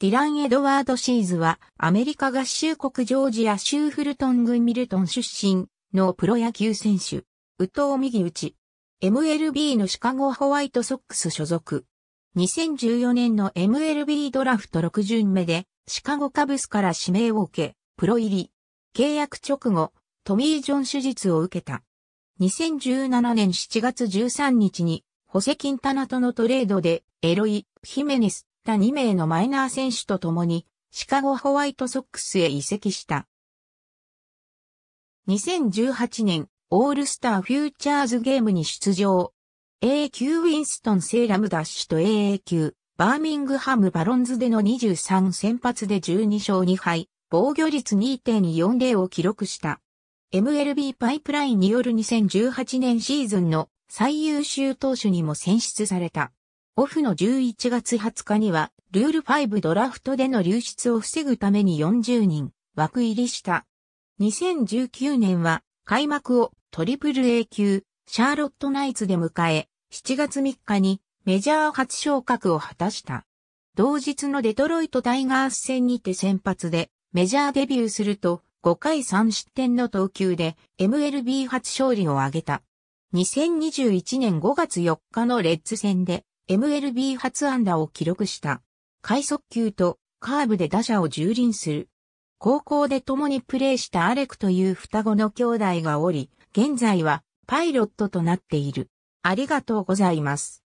ディラン・エドワード・シーズは、アメリカ合衆国ジョージア州フルトンン・ミルトン出身のプロ野球選手。宇藤右打ち。MLB のシカゴホワイトソックス所属。2014年の MLB ドラフト6巡目で、シカゴカブスから指名を受け、プロ入り。契約直後、トミー・ジョン手術を受けた。2017年7月13日に、ホセ・キンタナとのトレードで、エロイ・ヒメネスた2名のマイナー選手と共に、シカゴホワイトソックスへ移籍した。2018年、オールスターフューチャーズゲームに出場。A 級ウィンストン・セーラムダッシュと AA 級、バーミングハム・バロンズでの23先発で12勝2敗、防御率2.40を記録した。MLB パイプラインによる2018年シーズンの最優秀投手にも選出された。オフの11月20日には、ルール5ドラフトでの流出を防ぐために40人枠入りした。2019年は開幕をトリプル A 級シャーロットナイツで迎え、7月3日にメジャー初昇格を果たした。同日のデトロイトタイガース戦にて先発でメジャーデビューすると5回3失点の投球で MLB 初勝利を挙げた。2021年5月4日のレッズ戦で MLB 初安打を記録した。快速球とカーブで打者を蹂躙する。高校で共にプレーしたアレクという双子の兄弟がおり、現在はパイロットとなっている。ありがとうございます。